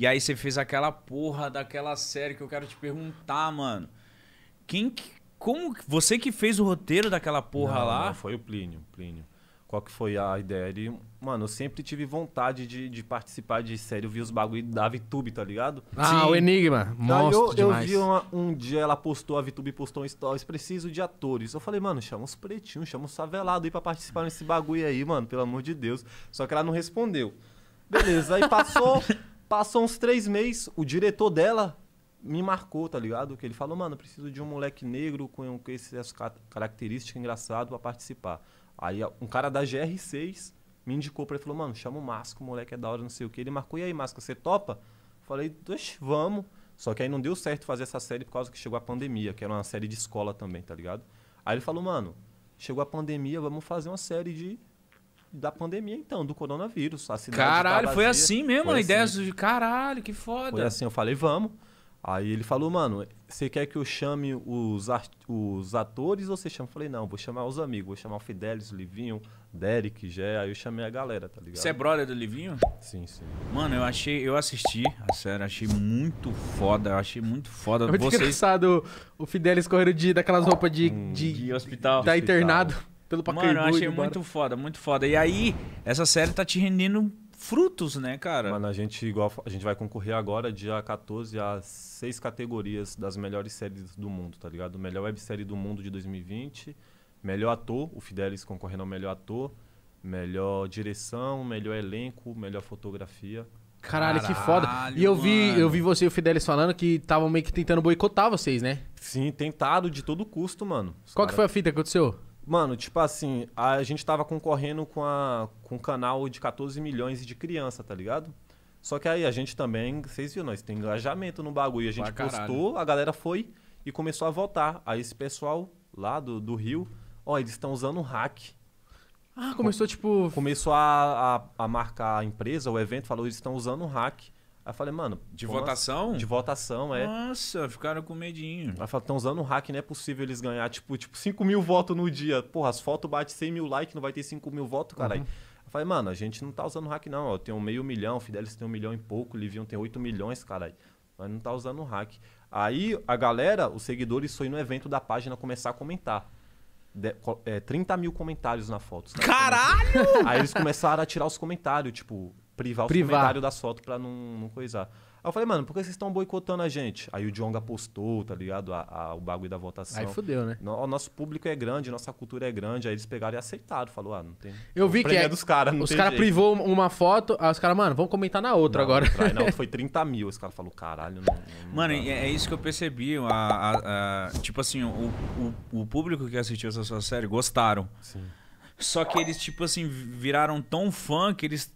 E aí você fez aquela porra daquela série que eu quero te perguntar, mano. Quem que, como você que fez o roteiro daquela porra não, lá? Não, foi o Plínio, Plínio. Qual que foi a ideia? Ele, mano, eu sempre tive vontade de, de participar de série. Eu vi os bagulho da VTube, tá ligado? Ah, Sim. o Enigma. Monstro Daí eu, eu vi uma, um dia, ela postou, a VTube postou um stories, preciso de atores. Eu falei, mano, chama os pretinhos, chama os favelados aí pra participar desse bagulho aí, mano, pelo amor de Deus. Só que ela não respondeu. Beleza, aí passou Passou uns três meses, o diretor dela me marcou, tá ligado? Que ele falou, mano, preciso de um moleque negro com, com essas características engraçado para participar. Aí um cara da GR6 me indicou pra ele, falou, mano, chama o Masco, o moleque é da hora, não sei o que. Ele marcou, e aí, Masco, você topa? Falei, vamos. Só que aí não deu certo fazer essa série por causa que chegou a pandemia, que era uma série de escola também, tá ligado? Aí ele falou, mano, chegou a pandemia, vamos fazer uma série de da pandemia, então, do coronavírus. A cidade caralho, tá foi assim mesmo, foi a assim. ideia de caralho, que foda. Foi assim, eu falei, vamos. Aí ele falou, mano, você quer que eu chame os, os atores ou você chama? Eu falei, não, vou chamar os amigos, vou chamar o Fidelis, o Livinho, Derek, Gé, aí eu chamei a galera, tá ligado? Você é brother do Livinho? Sim, sim. Mano, eu achei, eu assisti, a série, achei muito foda, achei muito foda. É muito Vocês... engraçado o Fidelis correndo de, daquelas ah, roupas de, hum, de, de, hospital. Tá internado pelo Pacaembu. Mano, eu achei muito foda, muito foda. E aí, essa série tá te rendendo frutos, né, cara? Mano, a gente igual a gente vai concorrer agora dia 14 a seis categorias das melhores séries do mundo, tá ligado? Melhor websérie do mundo de 2020, melhor ator, o Fidelis concorrendo ao melhor ator, melhor direção, melhor elenco, melhor fotografia. Caralho, Caralho, que foda. E eu vi, eu vi você e o Fidelis falando que estavam meio que tentando boicotar vocês, né? Sim, tentaram de todo custo, mano. Os Qual cara... que foi a fita que aconteceu? Mano, tipo assim, a gente tava concorrendo com, a, com um canal de 14 milhões de criança, tá ligado? Só que aí a gente também, vocês viram, nós tem engajamento no bagulho. A gente postou, a galera foi e começou a votar. Aí esse pessoal lá do, do Rio, ó, eles estão usando hack. Ah, começou tipo. Começou a, a, a marcar a empresa, o evento, falou, eles estão usando hack. Aí eu falei, mano. De votação? De votação, é. Nossa, ficaram com medinho. Aí falei, estão usando um hack, não é possível eles ganhar, tipo, tipo 5 mil votos no dia. Porra, as fotos batem 100 mil likes, não vai ter 5 mil votos, caralho. Uhum. Eu falei, mano, a gente não tá usando hack, não. Eu tenho meio milhão, Fidelis tem um milhão e pouco, Livion tem 8 milhões, caralho. Mas não tá usando hack. Aí a galera, os seguidores, foi no evento da página começar a comentar. De, é, 30 mil comentários na foto. Sabe? Caralho! Aí eles começaram a tirar os comentários, tipo, privar, privar. comentário da foto pra não, não coisar. Aí eu falei, mano, por que vocês estão boicotando a gente? Aí o Djonga postou, tá ligado? A, a, o bagulho da votação. Aí fudeu, né? No, o nosso público é grande, nossa cultura é grande. Aí eles pegaram e aceitaram. Falou, ah, não tem. Eu vi que. É, é dos cara, os caras privou uma foto, aí os caras, mano, vamos comentar na outra não, agora. Não, foi 30 mil. Os caras falaram, caralho. Não, não mano, é, é isso que eu percebi. A, a, a tipo assim, o, o, o, público que assistiu essa sua série gostaram. Sim. Só que eles, tipo assim, viraram tão fã que eles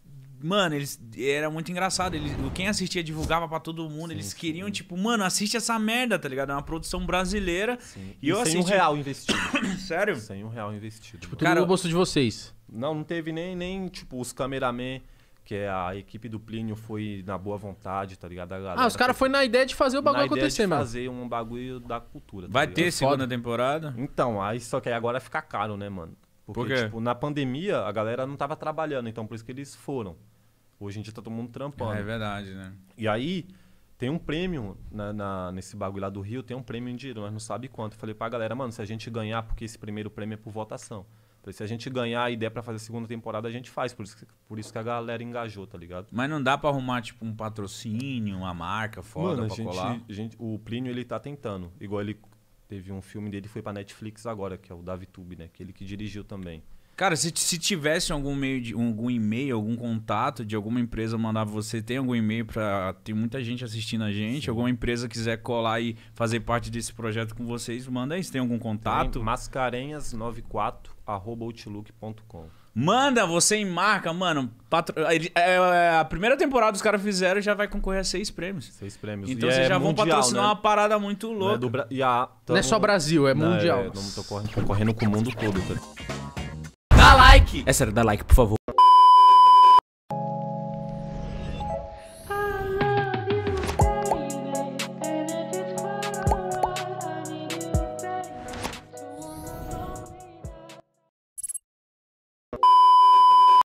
Mano, eles. Era muito engraçado. Eles, quem assistia divulgava para todo mundo. Sim, eles queriam, tipo, mano, assiste essa merda, tá ligado? É uma produção brasileira. Sim. E, e eu sem assisti... um real investido. Sério? Sem um real investido. Tipo, tudo Cara, no bolso de vocês. Não, não teve nem, nem tipo, os cameramen que é a equipe do Plínio foi na boa vontade, tá ligado? ah, os caras foi na ideia de fazer o bagulho na acontecer, ideia de mano. fazer um bagulho da cultura. Tá Vai ligado? ter é segunda temporada? Então, aí só que aí agora fica caro, né, mano? Porque, Por tipo, na pandemia a galera não tava trabalhando, então por isso que eles foram. Hoje em dia tá todo mundo trampando. É verdade, né? E aí, tem um prêmio na, né, na, nesse bagulho lá do Rio, tem um prêmio em dinheiro, mas não sabe quanto. Eu falei pra galera, mano, se a gente ganhar, porque esse primeiro prêmio é por votação. Falei, se a gente ganhar a ideia pra fazer a segunda temporada, a gente faz. Por isso, que, por isso que a galera engajou, tá ligado? Mas não dá pra arrumar, tipo, um patrocínio, uma marca foda mano, pra gente, colar? Gente, o Plínio, ele tá tentando. Igual ele teve um filme dele, foi pra Netflix agora, que é o DaviTube, né? Que ele que dirigiu também. Cara, se, se tivesse algum meio de, algum e-mail, algum contato de alguma empresa mandar você tem algum e-mail para tem muita gente assistindo a gente, Sim. alguma empresa quiser colar e fazer parte desse projeto com vocês, manda aí se tem algum contato. mascarenhas outlook.com Manda, você em marca, mano. Patro... É, é, a primeira temporada os caras fizeram já vai concorrer a seis prêmios. Seis prêmios. Então e vocês é já mundial, vão patrocinar né? uma parada muito louca. Não é, do... Bra... a... Tamo... Não é só Brasil, é não, é, mundial. É, não tô correndo, com o mundo todo, cara. Tá? like. É sério, dá like, por favor.